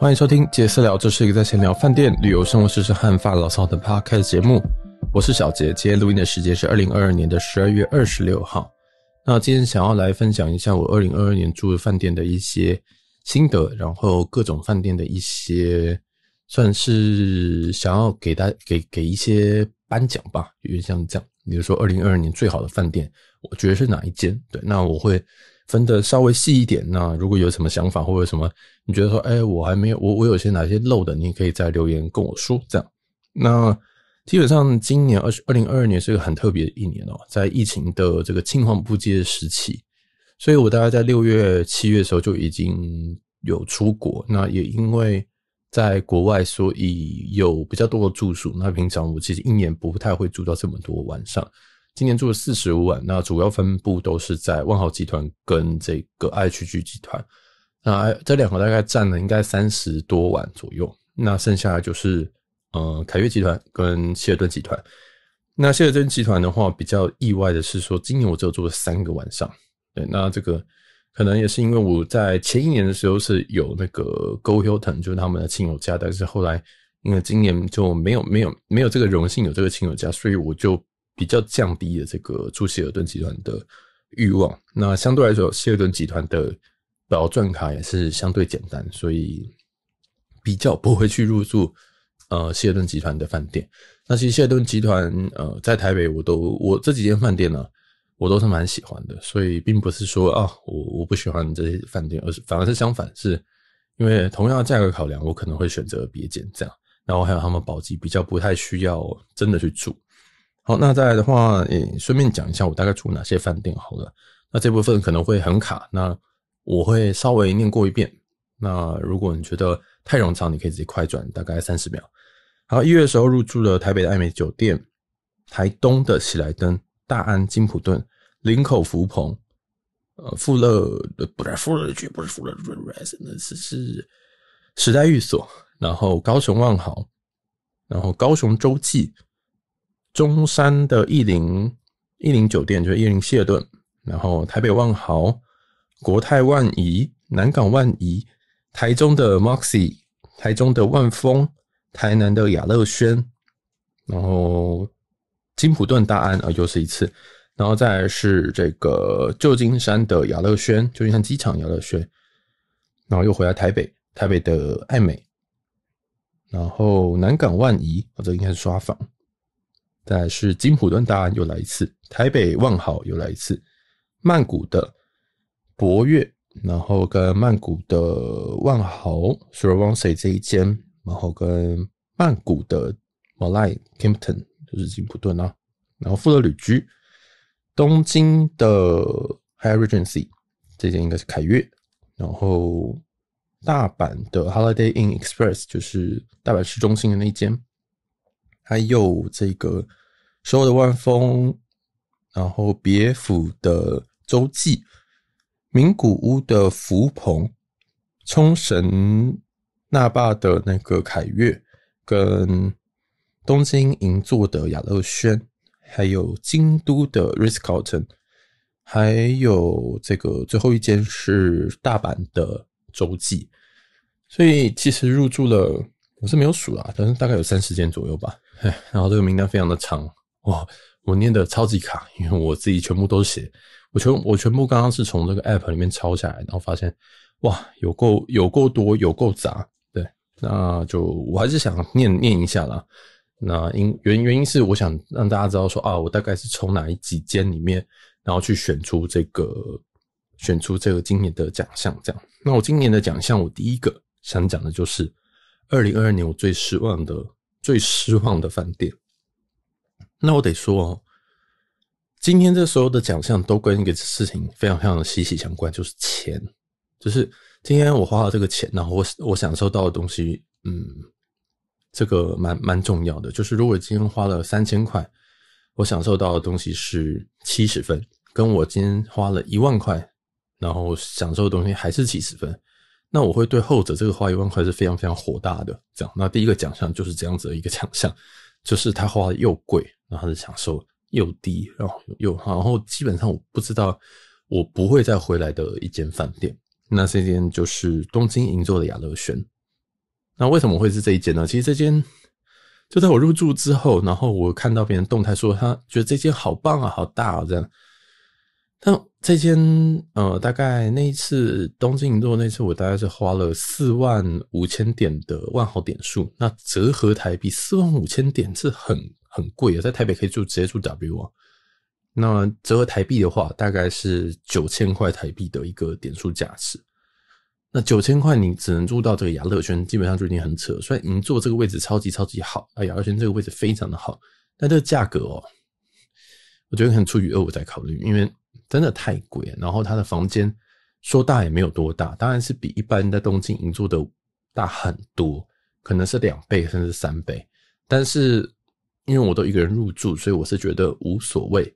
欢迎收听杰私聊，这是一个在闲聊饭店、旅游、生活、吃事喝发牢骚的 p 开的节目。我是小杰，今天录音的时间是二零二二年的十二月二十六号。那今天想要来分享一下我二零二二年住的饭店的一些心得，然后各种饭店的一些，算是想要给大家给给一些颁奖吧，点像这样，比如说二零二二年最好的饭店，我觉得是哪一间？对，那我会。分的稍微细一点那如果有什么想法或者什么，你觉得说，哎，我还没有，我我有些哪些漏的，你可以在留言跟我说这样。那基本上今年二十二零二二年是个很特别的一年哦，在疫情的这个情况不接时期，所以我大概在六月七月的时候就已经有出国，那也因为在国外，所以有比较多的住宿。那平常我其实一年不太会住到这么多晚上。今年住了四十五晚，那主要分布都是在万豪集团跟这个 IHG 集团，那这两个大概占了应该三十多万左右。那剩下就是，呃，凯悦集团跟希尔顿集团。那希尔顿集团的话，比较意外的是说，今年我只有住了三个晚上。对，那这个可能也是因为我在前一年的时候是有那个 Go h l t o n 就是他们的亲友家，但是后来因为今年就没有没有没有这个荣幸有这个亲友家，所以我就。比较降低了这个住希尔顿集团的欲望，那相对来说，希尔顿集团的保赚卡也是相对简单，所以比较不会去入住呃希尔顿集团的饭店。那其实希尔顿集团呃在台北我都我这几间饭店呢，我都是蛮喜欢的，所以并不是说啊我我不喜欢这些饭店，而是反而是相反，是因为同样的价格考量，我可能会选择别间这样。然后还有他们宝鸡比较不太需要真的去住。好，那再来的话，诶，顺便讲一下我大概住哪些饭店。好了，那这部分可能会很卡，那我会稍微念过一遍。那如果你觉得太冗长，你可以自己快转，大概三十秒。好，一月的时候入住的台北的艾美酒店，台东的喜来登、大安金普顿、林口福朋，呃，富乐，不是富乐居，不是富乐居 r e s i 是时代寓所。然后高雄万豪，然后高雄洲际。中山的逸林、逸林酒店就是逸林希尔顿，然后台北万豪、国泰万怡、南港万怡，台中的 m o x i e 台中的万丰、台南的雅乐轩，然后金普顿大安啊又是一次，然后再是这个旧金山的雅乐轩，旧金山机场雅乐轩，然后又回来台北，台北的爱美，然后南港万怡，啊这应该是刷房。再是金普顿大案又来一次，台北万豪又来一次，曼谷的博悦，然后跟曼谷的万豪 Srivansi 这一间，然后跟曼谷的 m a l a i Kimpton 就是金普顿啊，然后富勒旅居，东京的 Hydrgency 这间应该是凯悦，然后大阪的 Holiday Inn Express 就是大阪市中心的那一间，还有这个。有的万峰，然后别府的洲际，名古屋的福朋，冲绳那霸的那个凯悦，跟东京银座的雅乐轩，还有京都的 Ritz Carlton，还有这个最后一间是大阪的洲际。所以其实入住了我是没有数啊，但是大概有三十间左右吧。然后这个名单非常的长。哇，我念的超级卡，因为我自己全部都写，我全我全部刚刚是从那个 app 里面抄下来，然后发现哇，有够有够多有够杂，对，那就我还是想念念一下啦。那因原原因是我想让大家知道说啊，我大概是从哪几间里面，然后去选出这个选出这个今年的奖项这样。那我今年的奖项，我第一个想讲的就是二零二二年我最失望的最失望的饭店。那我得说哦，今天这所有的奖项都跟一个事情非常非常的息息相关，就是钱，就是今天我花了这个钱，然后我我享受到的东西，嗯，这个蛮蛮重要的。就是如果今天花了三千块，我享受到的东西是七十分，跟我今天花了一万块，然后享受的东西还是七十分，那我会对后者这个花一万块是非常非常火大的。这样，那第一个奖项就是这样子的一个奖项，就是他花的又贵。然后就享受又低，然后又好，然后基本上我不知道，我不会再回来的一间饭店，那这间就是东京银座的雅乐轩。那为什么会是这一间呢？其实这间就在我入住之后，然后我看到别人动态说，他觉得这间好棒啊，好大啊这样。那这间呃，大概那一次东京银座那次，我大概是花了四万五千点的万豪点数，那折合台币四万五千点是很很贵啊，在台北可以住直接住 W 啊。那折合台币的话，大概是九千块台币的一个点数价值。那九千块你只能住到这个雅乐轩，基本上就已经很扯。虽然银座这个位置超级超级好，啊，雅乐轩这个位置非常的好，但这个价格哦，我觉得很出于二五在考虑，因为。真的太贵，然后他的房间说大也没有多大，当然是比一般的东京银座的大很多，可能是两倍甚至三倍。但是因为我都一个人入住，所以我是觉得无所谓。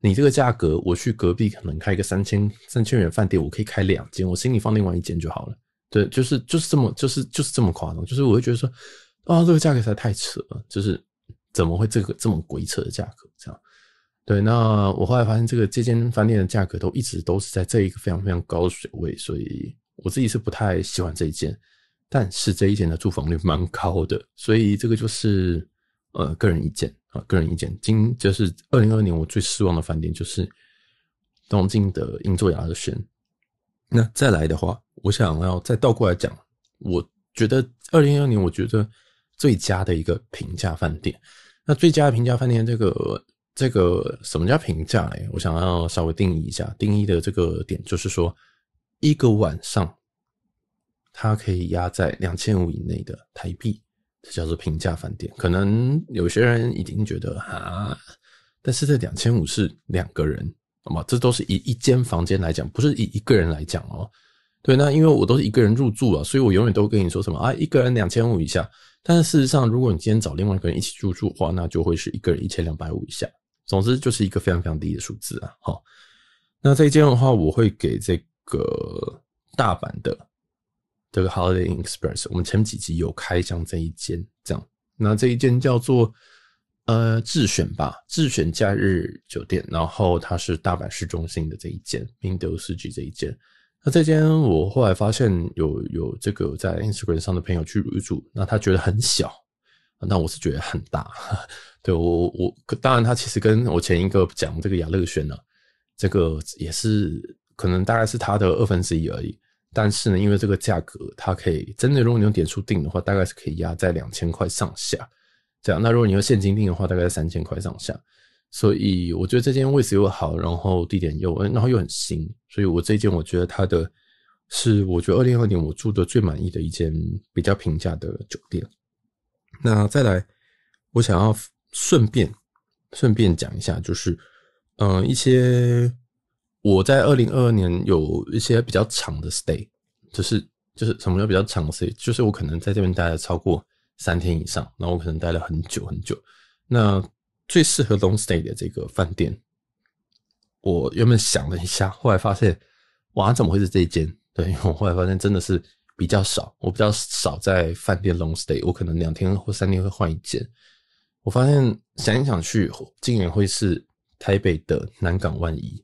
你这个价格，我去隔壁可能开个三千三千元饭店，我可以开两间，我心里放另外一间就好了。对，就是就是这么就是就是这么夸张，就是我会觉得说啊，这个价格实在太扯了，就是怎么会这个这么鬼扯的价格这样。对，那我后来发现这个这间饭店的价格都一直都是在这一个非常非常高的水位，所以我自己是不太喜欢这一间，但是这一间的住房率蛮高的，所以这个就是呃个人意见啊，个人意见。今就是二零二二年我最失望的饭店就是东京的银座雅轩。那再来的话，我想要再倒过来讲，我觉得二零二二年我觉得最佳的一个平价饭店，那最佳的平价饭店这个。这个什么叫平价？哎，我想要稍微定义一下。定义的这个点就是说，一个晚上，它可以压在两千五以内的台币，这叫做平价饭店。可能有些人已经觉得啊，但是这两千五是两个人，好吗？这都是一一间房间来讲，不是以一个人来讲哦。对，那因为我都是一个人入住啊，所以我永远都跟你说什么啊，一个人两千五以下。但是事实上，如果你今天找另外一个人一起入住的话，那就会是一个人一千两百五以下。总之就是一个非常非常低的数字啊，好，那这一间的话，我会给这个大阪的这个 Holiday Inn Express，我们前几集有开箱这一间，这样，那这一间叫做呃自选吧，自选假日酒店，然后它是大阪市中心的这一间，明德四吉这一间，那这间我后来发现有有这个在 Instagram 上的朋友去入住，那他觉得很小。那我是觉得很大，对我我当然，他其实跟我前一个讲这个雅乐轩呢，这个也是可能大概是它的二分之一而已。但是呢，因为这个价格，它可以真的，如果你用点数定的话，大概是可以压在两千块上下这样。那如果你用现金定的话，大概三千块上下。所以我觉得这间位置又好，然后地点又，然后又很新，所以我这一间我觉得它的，是我觉得二零二二年我住的最满意的一间比较平价的酒店。那再来，我想要顺便顺便讲一下，就是，嗯，一些我在二零二二年有一些比较长的 stay，就是就是什么叫比较长的 stay，就是我可能在这边待了超过三天以上，那我可能待了很久很久。那最适合 long stay 的这个饭店，我原本想了一下，后来发现，哇，怎么会是这一间？对，因为我后来发现真的是。比较少，我比较少在饭店 long stay，我可能两天或三天会换一间。我发现想一想去，竟然会是台北的南港万怡。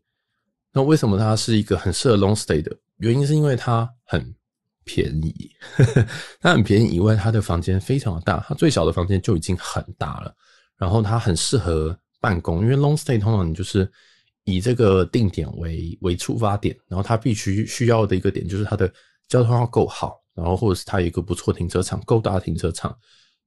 那为什么它是一个很适合 long stay 的原因？是因为它很便宜，它很便宜以外，它的房间非常的大，它最小的房间就已经很大了。然后它很适合办公，因为 long stay 通常你就是以这个定点为为出发点，然后它必须需要的一个点就是它的。交通要够好，然后或者是它一个不错停车场，够大的停车场，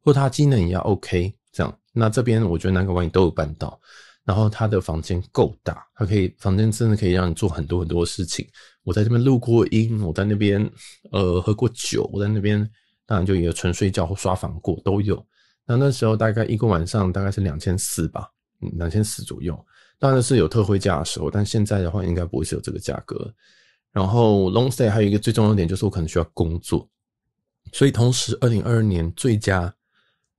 或它机能也要 OK 这样。那这边我觉得南港湾也都有办到。然后它的房间够大，它可以房间真的可以让你做很多很多事情。我在这边录过音，我在那边呃喝过酒，我在那边当然就也纯睡觉或刷房过都有。那那时候大概一个晚上大概是两千四吧，嗯，两千四左右。当然是有特惠价的时候，但现在的话应该不会是有这个价格。然后 long stay 还有一个最重要的点就是我可能需要工作，所以同时二零二二年最佳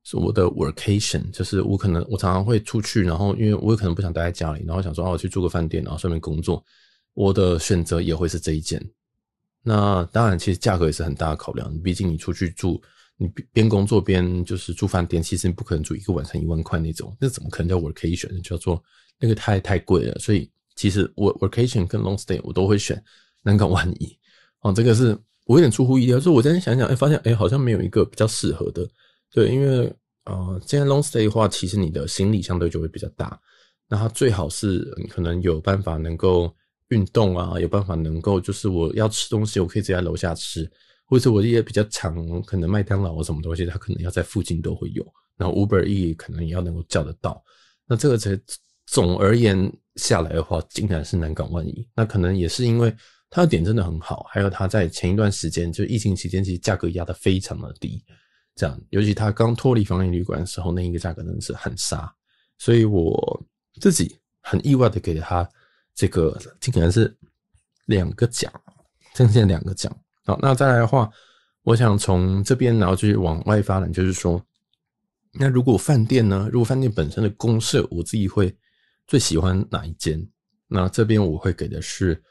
是我的 vacation，就是我可能我常常会出去，然后因为我有可能不想待在家里，然后想说啊去住个饭店，然后顺便工作，我的选择也会是这一件。那当然，其实价格也是很大的考量，毕竟你出去住，你边工作边就是住饭店，其实你不可能住一个晚上一万块那种，那怎么可能叫 vacation？叫做那个太太贵了。所以其实我 vacation 跟 long stay 我都会选。难港万一哦，这个是，我有点出乎意料。是我在想想，哎，发现哎，好像没有一个比较适合的。对，因为呃，现在 long stay 的话，其实你的行李相对就会比较大。那它最好是可能有办法能够运动啊，有办法能够就是我要吃东西，我可以直接在楼下吃，或者我一些比较常可能麦当劳什么东西，它可能要在附近都会有。然后 Uber E 可能也要能够叫得到。那这个才总而言下来的话，竟然是难港万一。那可能也是因为。它的点真的很好，还有它在前一段时间，就疫情期间，其实价格压得非常的低，这样，尤其它刚脱离防疫旅馆的时候，那一个价格真的是很杀，所以我自己很意外的给了它这个，竟然是两个奖，真现在两个奖。好，那再来的话，我想从这边然后续往外发展，就是说，那如果饭店呢，如果饭店本身的公社，我自己会最喜欢哪一间？那这边我会给的是。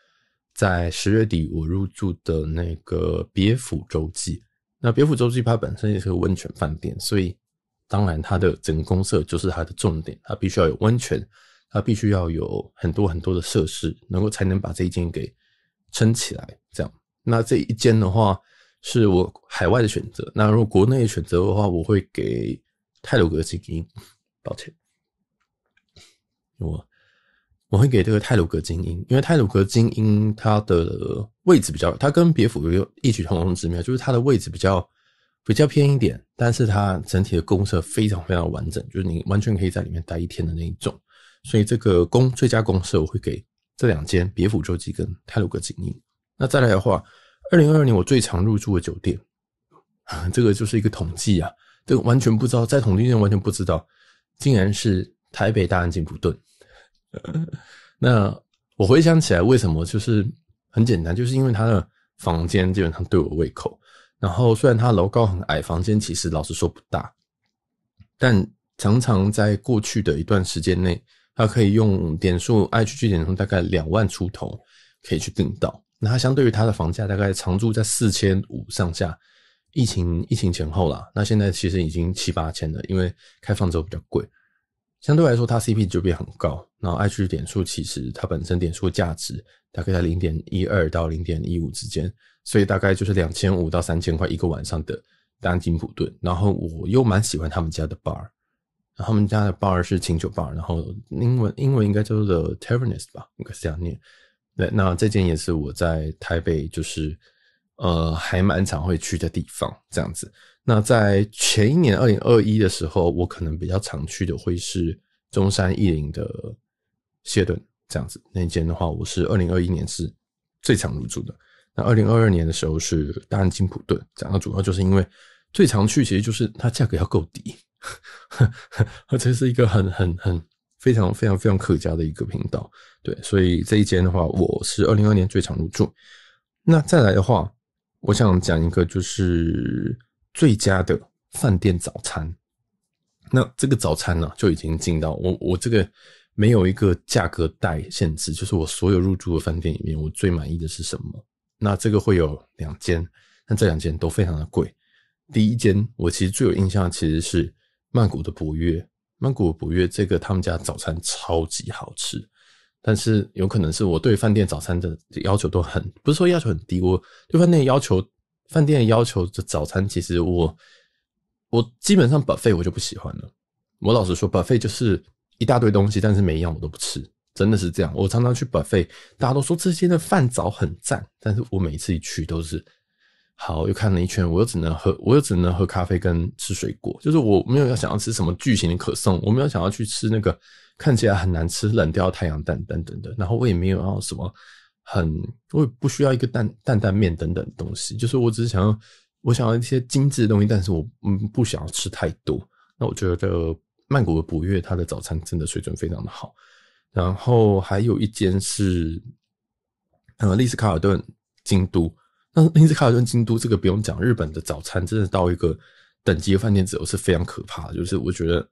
在十月底，我入住的那个别府洲际，那别府洲际它本身也是个温泉饭店，所以当然它的整个公社就是它的重点，它必须要有温泉，它必须要有很多很多的设施，能够才能把这一间给撑起来。这样，那这一间的话是我海外的选择，那如果国内选择的话，我会给泰鲁格精英，抱歉，我。我会给这个泰鲁阁精英，因为泰鲁阁精英它的位置比较，它跟别府有异曲同工之妙，就是它的位置比较比较偏一点，但是它整体的公社非常非常完整，就是你完全可以在里面待一天的那一种。所以这个公最佳公社我会给这两间别府洲际跟泰鲁阁精英。那再来的话，二零二二年我最常入住的酒店啊，这个就是一个统计啊，这个完全不知道，在统计上完全不知道，竟然是台北大安金普顿。那我回想起来，为什么就是很简单，就是因为他的房间基本上对我胃口。然后虽然他楼高很矮，房间其实老实说不大，但常常在过去的一段时间内，他可以用点数 H G 点数大概两万出头可以去订到。那他相对于他的房价，大概常住在四千五上下，疫情疫情前后啦，那现在其实已经七八千了，因为开放之后比较贵。相对来说，它 CP 就变很高。然后，H 点数其实它本身点数价值大概在零点一二到零点一五之间，所以大概就是两千五到三千块一个晚上的单金普顿。然后我又蛮喜欢他们家的 bar，他们家的 bar 是清酒 bar，然后英文英文应该叫做 The t e r r a s t 吧，应该是这样念。那那这件也是我在台北就是。呃，还蛮常会去的地方，这样子。那在前一年，二零二一的时候，我可能比较常去的会是中山一林的谢顿这样子那间的话，我是二零二一年是最常入住的。那二零二二年的时候是大安金普顿，讲到主要就是因为最常去其实就是它价格要够低，而且是一个很很很非常非常非常客家的一个频道，对，所以这一间的话，我是二零二二年最常入住。那再来的话。我想讲一个，就是最佳的饭店早餐。那这个早餐呢，就已经进到我我这个没有一个价格带限制，就是我所有入住的饭店里面，我最满意的是什么？那这个会有两间，那这两间都非常的贵。第一间我其实最有印象，其实是曼谷的博悦，曼谷的博悦这个他们家早餐超级好吃。但是有可能是我对饭店早餐的要求都很不是说要求很低，我对饭店要求，饭店的要求的早餐，其实我我基本上 buffet 我就不喜欢了。我老实说，buffet 就是一大堆东西，但是每一样我都不吃，真的是这样。我常常去 buffet，大家都说这些的饭早很赞，但是我每一次一去都是好，又看了一圈，我又只能喝，我又只能喝咖啡跟吃水果，就是我没有要想要吃什么巨型的可颂，我没有想要去吃那个。看起来很难吃，冷掉太阳蛋等等的，然后我也没有要什么很，我也不需要一个蛋蛋蛋面等等东西，就是我只是想要我想要一些精致的东西，但是我嗯不想要吃太多。那我觉得曼谷的博悦它的早餐真的水准非常的好，然后还有一间是呃，丽思卡尔顿京都，那丽思卡尔顿京都这个不用讲，日本的早餐真的到一个等级的饭店之后是非常可怕的，就是我觉得。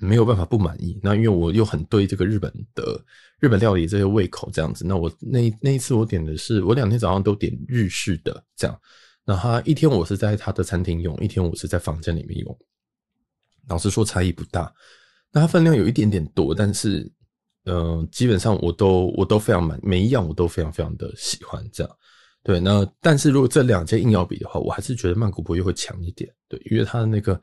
没有办法不满意。那因为我又很对这个日本的日本料理这些胃口这样子。那我那那一次我点的是我两天早上都点日式的这样。那他一天我是在他的餐厅用，一天我是在房间里面用。老实说差异不大。那他分量有一点点多，但是嗯，基本上我都我都非常满，每一样我都非常非常的喜欢这样。对，那但是如果这两家硬要比的话，我还是觉得曼谷柏又会强一点。对，因为他的那个。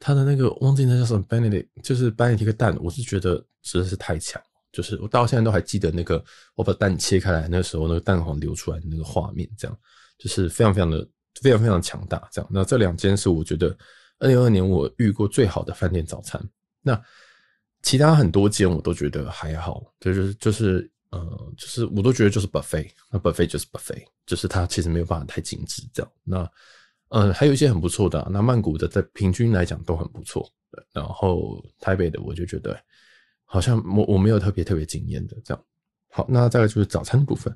他的那个忘记那叫什么，Benedict，就是 Benedict 个蛋，我是觉得实在是太强，就是我到现在都还记得那个我把蛋切开来，那时候那个蛋黄流出来的那个画面，这样就是非常非常的非常非常强大。这样，那这两间是我觉得二零二二年我遇过最好的饭店早餐。那其他很多间我都觉得还好，就是就是呃，就是我都觉得就是 buffet，那 buffet 就是 buffet，就是它其实没有办法太精致，这样那。嗯，还有一些很不错的，那曼谷的在平均来讲都很不错。然后台北的，我就觉得好像我我没有特别特别惊艳的这样。好，那再来就是早餐部分。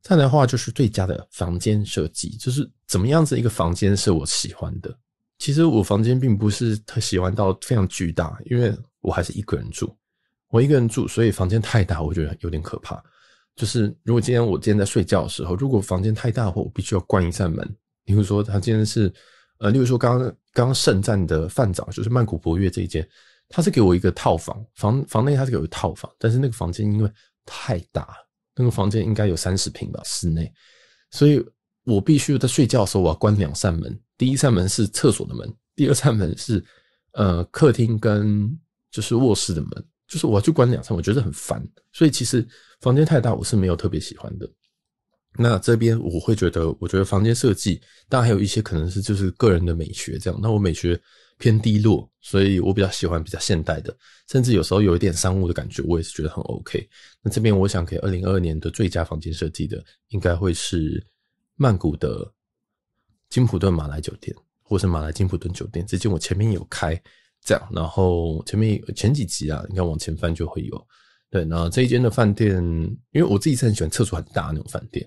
再来的话就是最佳的房间设计，就是怎么样子一个房间是我喜欢的。其实我房间并不是特喜欢到非常巨大，因为我还是一个人住。我一个人住，所以房间太大，我觉得有点可怕。就是如果今天我今天在睡觉的时候，如果房间太大，话，我必须要关一扇门。你如说他今天是，呃，例如说刚刚刚圣战的饭长就是曼谷博悦这一间，他是给我一个套房，房房内他是给我一套房，但是那个房间因为太大，那个房间应该有三十平吧，室内，所以我必须在睡觉的时候我要关两扇门，第一扇门是厕所的门，第二扇门是呃客厅跟就是卧室的门，就是我就关两扇，我觉得很烦，所以其实房间太大，我是没有特别喜欢的。那这边我会觉得，我觉得房间设计，当然还有一些可能是就是个人的美学这样。那我美学偏低落，所以我比较喜欢比较现代的，甚至有时候有一点商务的感觉，我也是觉得很 OK。那这边我想给二零二二年的最佳房间设计的，应该会是曼谷的金普顿马来酒店，或是马来金普顿酒店。这间我前面有开这样，然后前面前几集啊，你看往前翻就会有。对，然后这一间的饭店，因为我自己是很喜欢厕所很大那种饭店。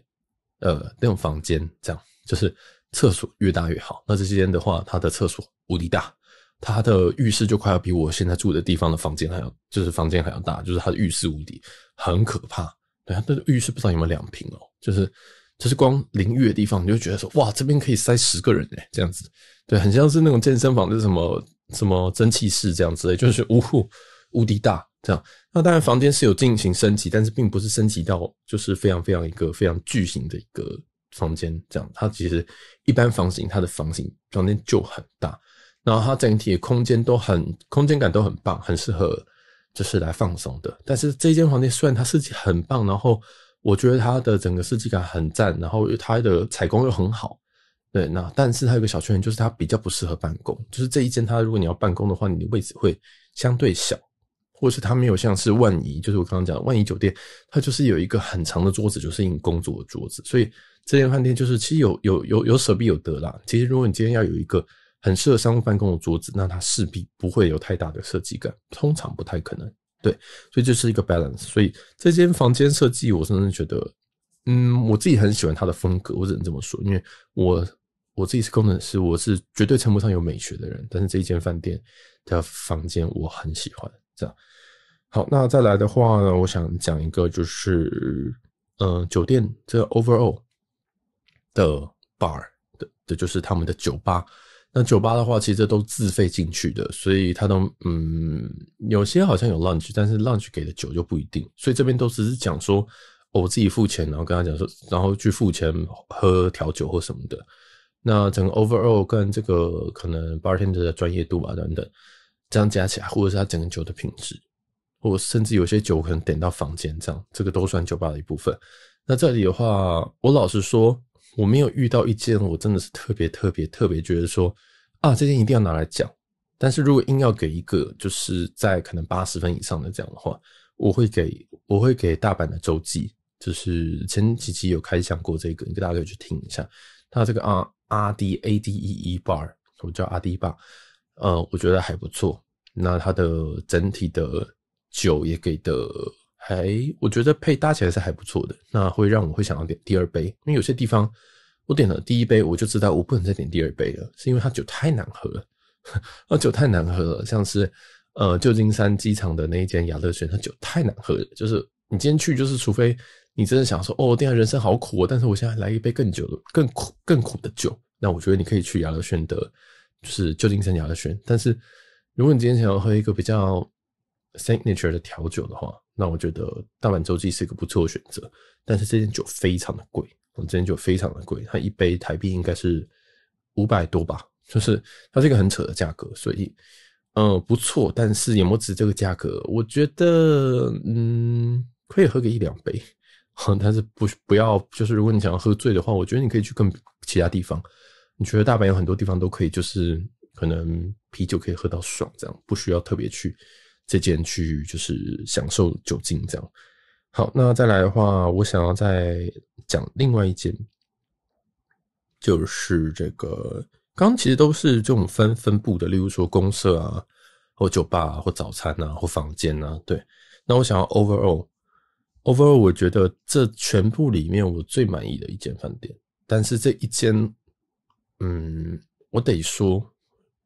呃，那种房间这样，就是厕所越大越好。那这间的话，它的厕所无敌大，它的浴室就快要比我现在住的地方的房间还要，就是房间还要大，就是它的浴室无敌，很可怕。对，它的浴室不知道有没有两平哦，就是，就是光淋浴的地方你就觉得说，哇，这边可以塞十个人嘞，这样子，对，很像是那种健身房的什么什么蒸汽室这样之类，就是，呜，呼无敌大。这样，那当然房间是有进行升级，但是并不是升级到就是非常非常一个非常巨型的一个房间。这样，它其实一般房型它的房型房间就很大，然后它整体的空间都很空间感都很棒，很适合就是来放松的。但是这一间房间虽然它设计很棒，然后我觉得它的整个设计感很赞，然后它的采光又很好，对，那但是它有个小缺点，就是它比较不适合办公。就是这一间，它如果你要办公的话，你的位置会相对小。或是他没有像是万怡，就是我刚刚讲，万怡酒店，它就是有一个很长的桌子，就是你工作的桌子，所以这间饭店就是其实有有有有舍必有得啦。其实如果你今天要有一个很适合商务办公的桌子，那它势必不会有太大的设计感，通常不太可能。对，所以这是一个 balance。所以这间房间设计，我真的觉得，嗯，我自己很喜欢它的风格，我只能这么说，因为我我自己是工程师，我是绝对称不上有美学的人，但是这一间饭店的房间我很喜欢。这样好，那再来的话呢，我想讲一个，就是嗯，酒店这 overall 的 bar 的，的就是他们的酒吧。那酒吧的话，其实都自费进去的，所以他都嗯，有些好像有 lunch，但是 lunch 给的酒就不一定。所以这边都只是讲说，我自己付钱，然后跟他讲说，然后去付钱喝调酒或什么的。那整个 overall 跟这个可能 bartender 的专业度吧，等等。这样加起来，或者是它整个酒的品质，或者甚至有些酒可能点到房间这样，这个都算酒吧的一部分。那这里的话，我老实说，我没有遇到一件我真的是特别特别特别觉得说啊，这件一定要拿来讲。但是如果硬要给一个，就是在可能八十分以上的这样的话，我会给我会给大阪的周记，就是前几期有开讲过这个，你大家可以去听一下。它这个啊，R D A D E E Bar，我叫 R bar。呃，我觉得还不错。那它的整体的酒也给的还，我觉得配搭起来是还不错的。那会让我会想要点第二杯，因为有些地方我点了第一杯，我就知道我不能再点第二杯了，是因为它酒太难喝了。那 酒太难喝了，像是呃旧金山机场的那一间亚乐轩，它酒太难喝了。就是你今天去，就是除非你真的想说，哦，现在人生好苦啊，但是我现在来一杯更久的、更苦、更苦的酒，那我觉得你可以去亚乐轩的。是旧金山雅的选，但是如果你今天想要喝一个比较 signature 的调酒的话，那我觉得大阪周记是一个不错的选择。但是这件酒非常的贵，我这件酒非常的贵，它一杯台币应该是五百多吧，就是它是一个很扯的价格，所以嗯不错，但是也莫值这个价格。我觉得嗯可以喝个一两杯，但是不不要就是如果你想要喝醉的话，我觉得你可以去跟其他地方。你觉得大阪有很多地方都可以，就是可能啤酒可以喝到爽，这样不需要特别去这间去，就是享受酒精这样。好，那再来的话，我想要再讲另外一间，就是这个。刚刚其实都是这种分分布的，例如说公社啊，或酒吧，或早餐啊，或房间啊，对。那我想要 overall overall，我觉得这全部里面我最满意的一间饭店，但是这一间。嗯，我得说，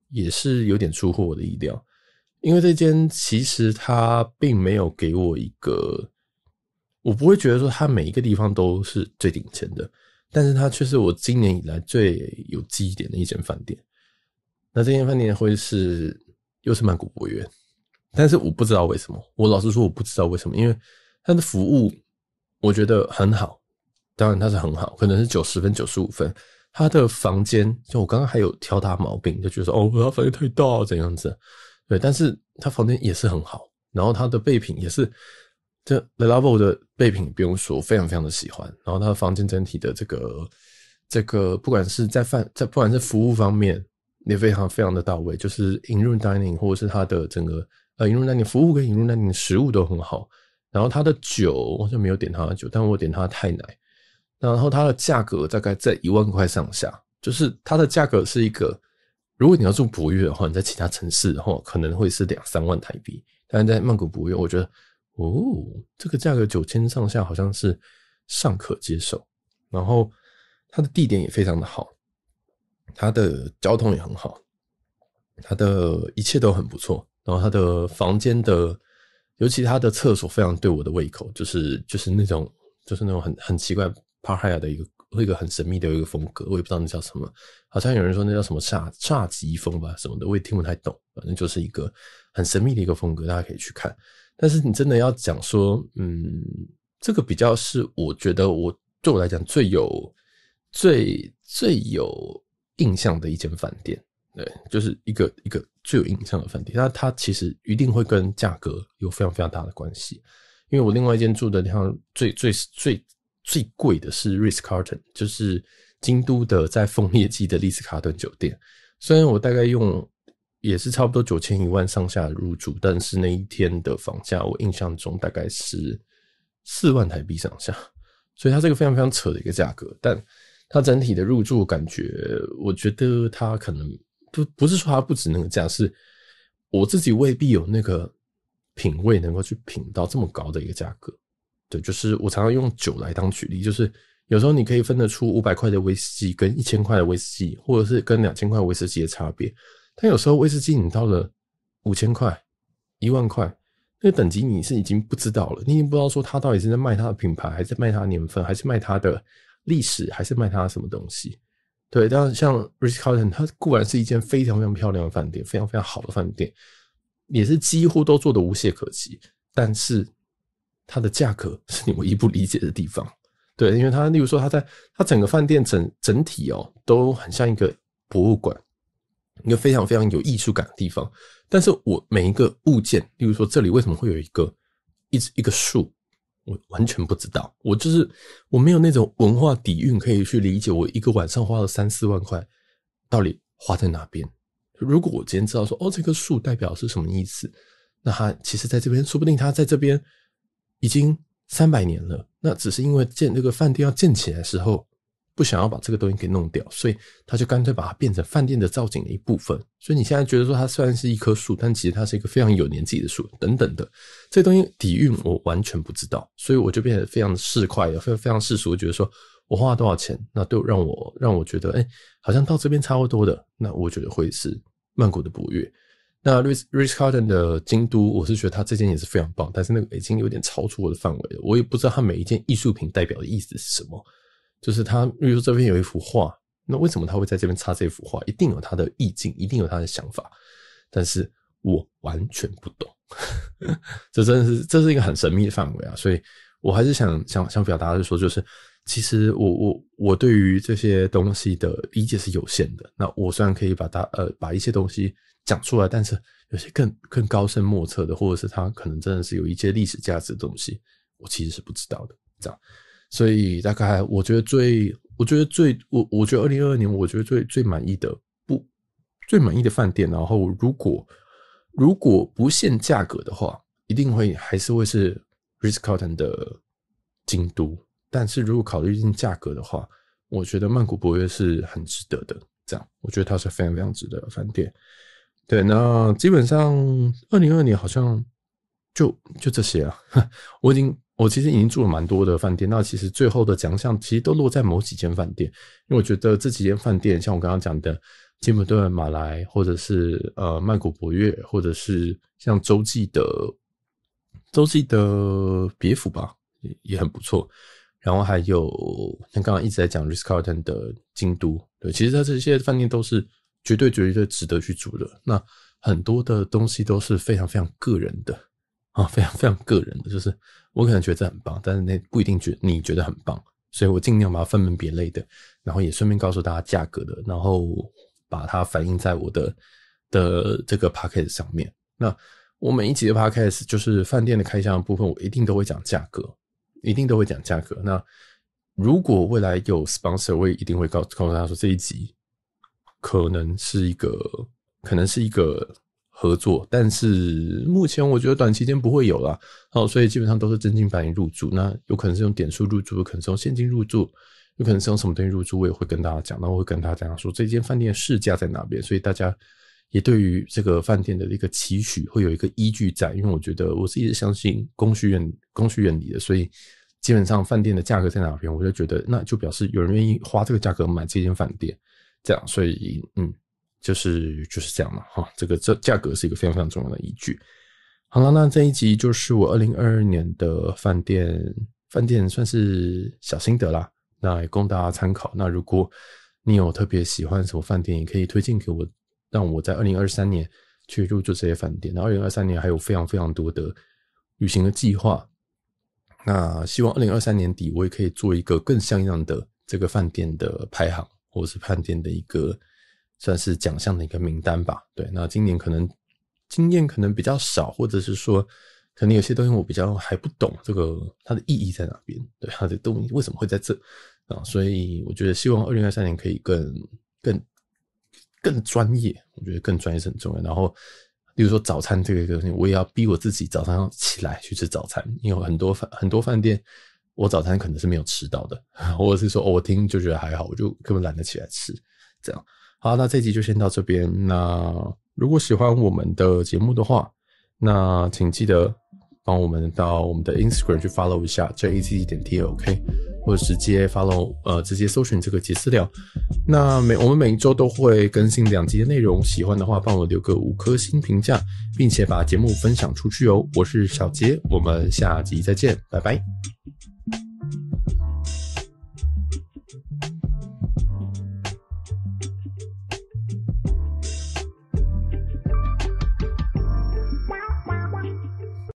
也是有点出乎我的意料，因为这间其实它并没有给我一个，我不会觉得说它每一个地方都是最顶尖的，但是它却是我今年以来最有记忆点的一间饭店。那这间饭店会是又是曼谷博园，但是我不知道为什么，我老实说我不知道为什么，因为它的服务我觉得很好，当然它是很好，可能是九十分九十五分。他的房间，就我刚刚还有挑他毛病，就觉得哦，他房间太大，怎样子？对，但是他房间也是很好，然后他的备品也是，这 The Level 的备品不用说，非常非常的喜欢。然后他的房间整体的这个这个，不管是在饭在，不管是服务方面，也非常非常的到位。就是引入 Dining 或者是他的整个呃引入 Dining 服务跟引入 Dining 食物都很好。然后他的酒，我就没有点他的酒，但我点他的太奶。然后它的价格大概在一万块上下，就是它的价格是一个，如果你要住博悦的话，你在其他城市的话可能会是两三万台币，但是在曼谷博悦，我觉得，哦，这个价格九千上下好像是尚可接受。然后它的地点也非常的好，它的交通也很好，它的一切都很不错。然后它的房间的，尤其它的厕所非常对我的胃口，就是就是那种就是那种很很奇怪。帕海尔的一个一个很神秘的一个风格，我也不知道那叫什么，好像有人说那叫什么“煞煞机风”吧，什么的，我也听不太懂。反正就是一个很神秘的一个风格，大家可以去看。但是你真的要讲说，嗯，这个比较是我觉得我对我来讲最有最最有印象的一间饭店，对，就是一个一个最有印象的饭店。那它其实一定会跟价格有非常非常大的关系，因为我另外一间住的地方最最最。最贵的是瑞斯卡顿，就是京都的在枫叶季的丽斯卡顿酒店。虽然我大概用也是差不多九千一万上下入住，但是那一天的房价我印象中大概是四万台币上下，所以它这个非常非常扯的一个价格。但它整体的入住感觉，我觉得它可能不不是说它不值那个价，是我自己未必有那个品味能够去品到这么高的一个价格。对，就是我常常用酒来当举例，就是有时候你可以分得出五百块的威士忌跟一千块的威士忌，或者是跟两千块威士忌的差别，但有时候威士忌你到了五千块、一万块，那个等级你是已经不知道了，你已经不知道说他到底是在卖他的品牌，还是卖他年份，还是卖他的历史，还是卖他什么东西。对，但是像 Rich Carlton，它固然是一间非常非常漂亮的饭店，非常非常好的饭店，也是几乎都做的无懈可击，但是。它的价格是你唯一不理解的地方，对，因为它例如说，它在它整个饭店整整体哦，都很像一个博物馆，一个非常非常有艺术感的地方。但是我每一个物件，例如说这里为什么会有一个一一个树，我完全不知道，我就是我没有那种文化底蕴可以去理解。我一个晚上花了三四万块，到底花在哪边？如果我今天知道说，哦，这棵树代表是什么意思，那它其实在这边说不定它在这边。已经三百年了，那只是因为建那个饭店要建起来时候，不想要把这个东西给弄掉，所以他就干脆把它变成饭店的造景的一部分。所以你现在觉得说它虽然是一棵树，但其实它是一个非常有年纪的树等等的，这东西底蕴我完全不知道，所以我就变得非常市侩，非常非常世俗，觉得说我花了多少钱，那都让我让我觉得，哎，好像到这边差不多的，那我觉得会是曼谷的博越。那 Rice r i c h c a r d o n 的京都，我是觉得他这件也是非常棒，但是那个北京有点超出我的范围了。我也不知道他每一件艺术品代表的意思是什么。就是他，比如说这边有一幅画，那为什么他会在这边插这幅画？一定有他的意境，一定有他的想法，但是我完全不懂。这真的是这是一个很神秘的范围啊！所以我还是想想想表达是说，就是。其实我我我对于这些东西的理解是有限的。那我虽然可以把它呃把一些东西讲出来，但是有些更更高深莫测的，或者是它可能真的是有一些历史价值的东西，我其实是不知道的。这样，所以大概我觉得最我觉得最我我觉得二零二二年我觉得最最满意的不最满意的饭店，然后如果如果不限价格的话，一定会还是会是 r i s k c u r t o n 的京都。但是如果考虑进价格的话，我觉得曼谷博悦是很值得的。这样，我觉得它是非常非常值得的饭店。对，那基本上二零二年好像就就这些了。我已经，我其实已经住了蛮多的饭店。那其实最后的奖项其实都落在某几间饭店，因为我觉得这几间饭店，像我刚刚讲的金普顿、马来，或者是呃曼谷博悦，或者是像洲际的洲际的别府吧，也很不错。然后还有像刚刚一直在讲 Ritz Carlton 的京都，对，其实它这些饭店都是绝对绝对值得去住的。那很多的东西都是非常非常个人的啊，非常非常个人的，就是我可能觉得很棒，但是那不一定觉你觉得很棒，所以我尽量把它分门别类的，然后也顺便告诉大家价格的，然后把它反映在我的的这个 p a c k a s e 上面。那我每一集的 p a c k a s e 就是饭店的开箱部分，我一定都会讲价格。一定都会讲价格。那如果未来有 sponsor，我也一定会告告诉他说，这一集可能是一个，可能是一个合作。但是目前我觉得短期间不会有啦。哦，所以基本上都是真金白银入住。那有可能是用点数入住，有可能是用现金入住，有可能是用什么东西入住，我也会跟大家讲。那我会跟大家讲说，这间饭店市价在哪边，所以大家。也对于这个饭店的一个期许会有一个依据在，因为我觉得我是一直相信供需原供需原理的，所以基本上饭店的价格在哪边，我就觉得那就表示有人愿意花这个价格买这间饭店，这样，所以嗯，就是就是这样嘛哈，这个这价格是一个非常非常重要的依据。好了，那这一集就是我二零二二年的饭店饭店算是小心得啦，那也供大家参考。那如果你有特别喜欢什么饭店，也可以推荐给我。让我在二零二三年去入住这些饭店。那二零二三年还有非常非常多的旅行的计划。那希望二零二三年底我也可以做一个更像样的这个饭店的排行，或者是饭店的一个算是奖项的一个名单吧。对，那今年可能经验可能比较少，或者是说可能有些东西我比较还不懂，这个它的意义在哪边？对，它的东西为什么会在这啊？所以我觉得希望二零二三年可以更更。更专业，我觉得更专业是很重要。然后，例如说早餐这个东西，我也要逼我自己早上要起来去吃早餐，因为很多饭很多饭店，我早餐可能是没有吃到的，或者是说我听就觉得还好，我就根本懒得起来吃。这样，好，那这集就先到这边。那如果喜欢我们的节目的话，那请记得帮我们到我们的 Instagram 去 follow 一下 JZTOK。或者直接 follow，呃，直接搜寻这个集资料。那每我们每一周都会更新两集的内容，喜欢的话帮我留个五颗星评价，并且把节目分享出去哦。我是小杰，我们下集再见，拜拜。